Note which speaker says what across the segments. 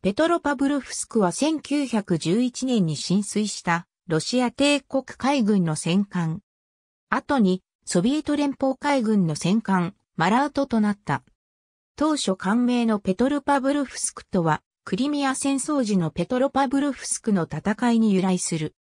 Speaker 1: ペトロパブルフスクは1911年に浸水したロシア帝国海軍の戦艦。後にソビエト連邦海軍の戦艦マラートとなった。当初艦名のペトロパブルフスクとはクリミア戦争時のペトロパブルフスクの戦いに由来する。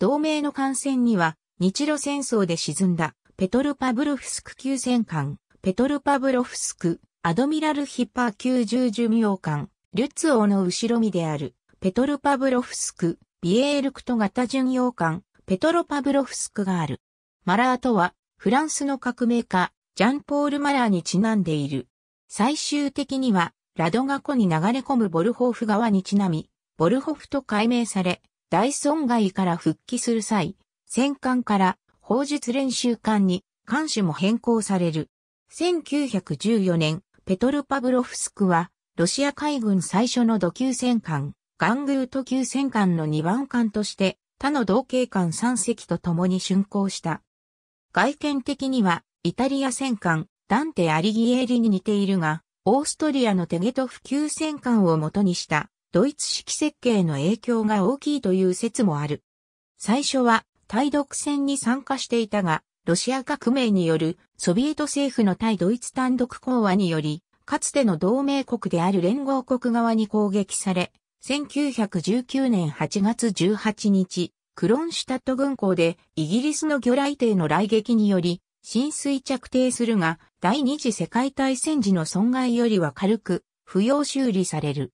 Speaker 1: 同盟の艦船には日露戦争で沈んだペトルパブロフスク級戦艦ペトルパブロフスクアドミラルヒッパー級十寿命艦リュツ王の後ろ身である、ペトルパブロフスク、ビエールクト型巡洋艦、ペトロパブロフスクがある。マラーとは、フランスの革命家、ジャンポール・マラーにちなんでいる。最終的には、ラドガ湖に流れ込むボルホーフ川にちなみ、ボルホフと改名され、大損害から復帰する際、戦艦から砲術練習艦に、艦種も変更される。1914年、ペトル・パブロフスクは、ロシア海軍最初の土級戦艦、ガングート級戦艦の2番艦として、他の同型艦3隻と共に竣工した。外見的には、イタリア戦艦、ダンテ・アリギエーリに似ているが、オーストリアのテゲトフ級戦艦を元にした、ドイツ式設計の影響が大きいという説もある。最初は、対独戦に参加していたが、ロシア革命によるソビエト政府の対ドイツ単独講和により、かつての同盟国である連合国側に攻撃され、1919年8月18日、クロンシュタット軍港でイギリスの魚雷艇の雷撃により、浸水着艇するが、第二次世界大戦時の損害よりは軽く、不要修理される。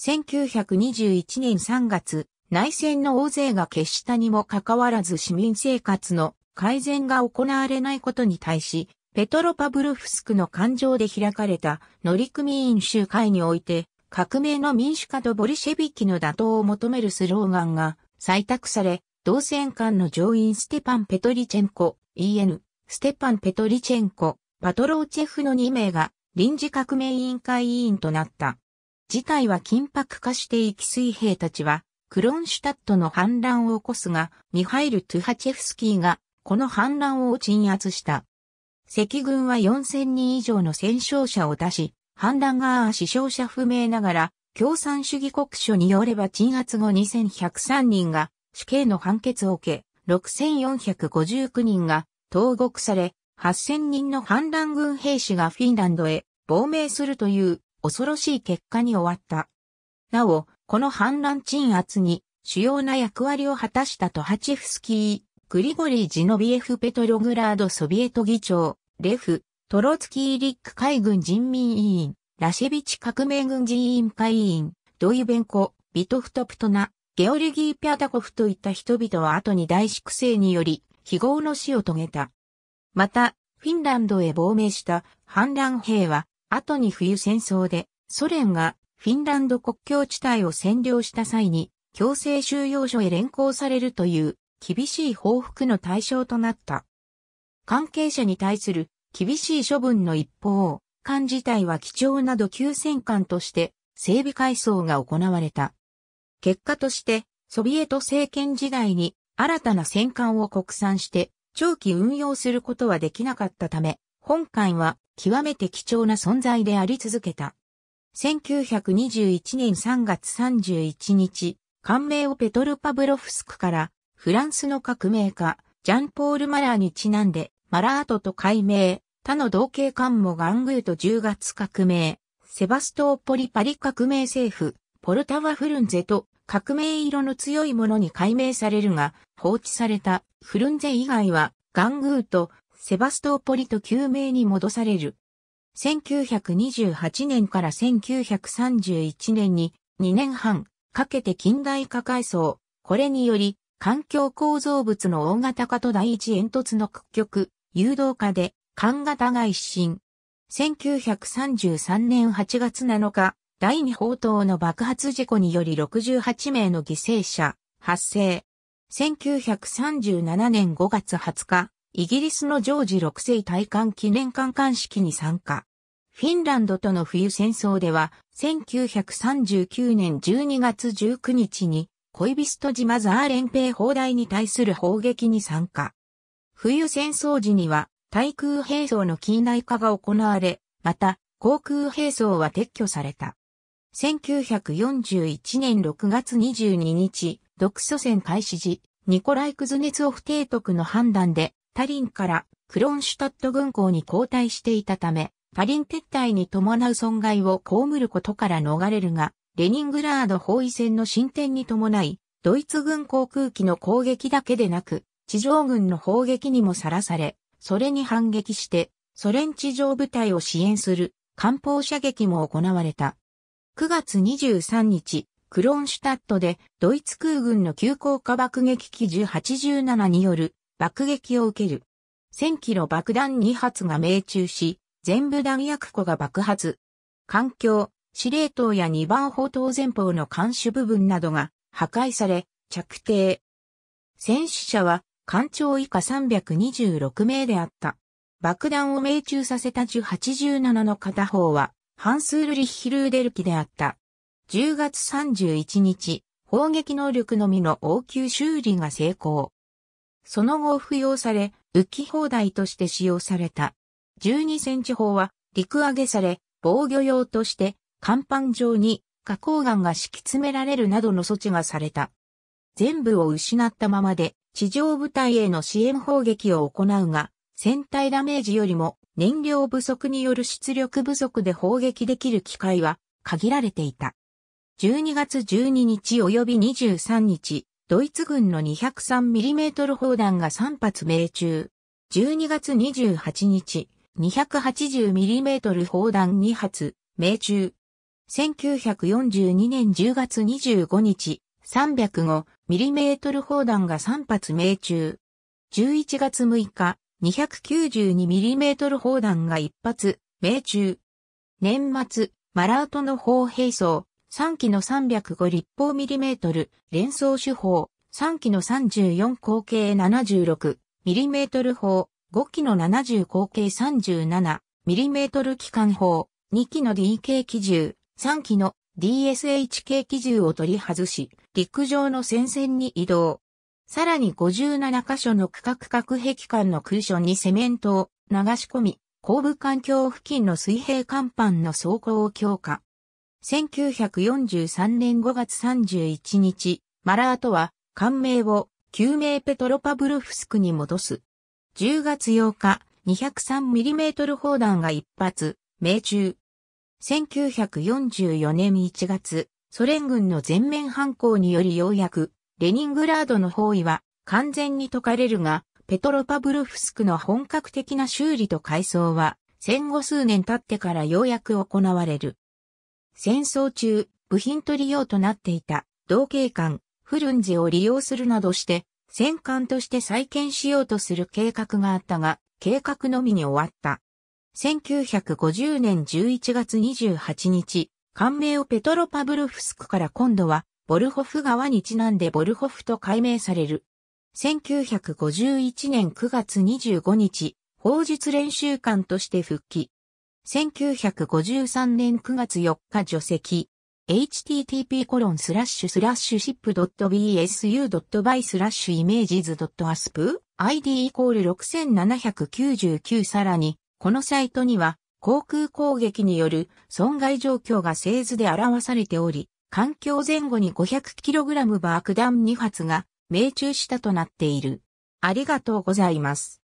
Speaker 1: 1921年3月、内戦の大勢が決したにもかかわらず市民生活の改善が行われないことに対し、ペトロパブルフスクの艦上で開かれた乗組員集会において、革命の民主化とボリシェビキの打倒を求めるスローガンが採択され、同戦艦の乗員ステパン・ペトリチェンコ、EN、ステパン・ペトリチェンコ、パトローチェフの2名が臨時革命委員会委員となった。事態は緊迫化していき水兵たちは、クロンシュタットの反乱を起こすが、ミハイル・トゥハチェフスキーが、この反乱を鎮圧した。赤軍は4000人以上の戦勝者を出し、反乱側死傷者不明ながら、共産主義国書によれば鎮圧後2103人が死刑の判決を受け、6459人が投獄され、8000人の反乱軍兵士がフィンランドへ亡命するという恐ろしい結果に終わった。なお、この反乱鎮圧に主要な役割を果たしたとハチフスキーグリゴリー・ジノビエフ・ペトログラードソビエト議長、レフ、トロツキー・リック海軍人民委員、ラシェビチ革命軍人員会委員、ドイベンコ、ビトフトプトナ、ゲオルギー・ピャタコフといった人々は後に大粛清により、非業の死を遂げた。また、フィンランドへ亡命した反乱兵は、後に冬戦争で、ソ連がフィンランド国境地帯を占領した際に、強制収容所へ連行されるという厳しい報復の対象となった。関係者に対する厳しい処分の一方、艦自体は貴重など急戦艦として整備改装が行われた。結果として、ソビエト政権時代に新たな戦艦を国産して長期運用することはできなかったため、本艦は極めて貴重な存在であり続けた。1921年3月31日、艦名をペトルパブロフスクからフランスの革命家、ジャンポール・マラーにちなんで、マラートと改名、他の同系官もガングーと10月革命、セバストーポリパリ革命政府、ポルタワ・フルンゼと革命色の強いものに改名されるが、放置されたフルンゼ以外は、ガングーとセバストーポリと救命に戻される。1928年から1931年に2年半かけて近代化改装、これにより環境構造物の大型化と第一煙突の屈曲、誘導化で、環型が一新。1933年8月7日、第二砲塔の爆発事故により68名の犠牲者、発生。1937年5月20日、イギリスのジョージ6世大冠記念館艦式に参加。フィンランドとの冬戦争では、1939年12月19日に恋人島ザー連兵砲台に対する砲撃に参加。冬戦争時には、対空兵装の近代化が行われ、また、航空兵装は撤去された。1941年6月22日、独ソ戦開始時、ニコライ・クズネツオフ提督の判断で、タリンからクロンシュタット軍港に交代していたため、タリン撤退に伴う損害を被ることから逃れるが、レニングラード包囲戦の進展に伴い、ドイツ軍航空機の攻撃だけでなく、地上軍の砲撃にもさらされ、それに反撃して、ソ連地上部隊を支援する艦砲射撃も行われた。9月23日、クロンシュタットでドイツ空軍の急降下爆撃機1087による爆撃を受ける。1000キロ爆弾2発が命中し、全部弾薬庫が爆発。環境、司令塔や2番砲塔前方の監視部分などが破壊され、着底。戦死者は艦長以下326名であった。爆弾を命中させた1087の片方は、ハンスールリッヒルーデルキであった。10月31日、砲撃能力のみの応急修理が成功。その後付与され、浮き放題として使用された。12センチ砲は陸揚げされ、防御用として甲板上に花崗岩が敷き詰められるなどの措置がされた。全部を失ったままで地上部隊への支援砲撃を行うが、戦隊ダメージよりも燃料不足による出力不足で砲撃できる機会は限られていた。12月12日及び23日、ドイツ軍の 203mm 砲弾が3発命中。12月28日、280mm 砲弾2発、命中。1942年10月25日、3 0 5トル砲弾が3発命中。11月6日、2 9 2トル砲弾が1発命中。年末、マラートの砲兵装、3機の305立方ミリメートル、連装手法、3機の34口径76ミリメートル砲、5機の70口径37ミリメートル機関砲、2機の DK 機銃、3機の DSHK 機銃を取り外し、陸上の戦線に移動。さらに57カ所の区画核壁間の空所にセメントを流し込み、後部環境付近の水平甲板の走行を強化。1943年5月31日、マラートは、艦名を、救命ペトロパブルフスクに戻す。10月8日、203mm 砲弾が一発、命中。1944年1月、ソ連軍の全面反抗によりようやく、レニングラードの包囲は完全に解かれるが、ペトロパブルフスクの本格的な修理と改装は、戦後数年経ってからようやく行われる。戦争中、部品取り用となっていた、同警艦、フルンジを利用するなどして、戦艦として再建しようとする計画があったが、計画のみに終わった。1950年11月28日、官名をペトロパブルフスクから今度は、ボルホフ川にちなんでボルホフと改名される。1951年9月25日、法術練習館として復帰。1953年9月4日除籍。http コロンスラッシュスラッシュシップ .bsu.by スラッシュイメージズ .asp id イコール6799さらにこのサイトには、航空攻撃による損害状況が製図で表されており、環境前後に 500kg 爆弾2発が命中したとなっている。ありがとうございます。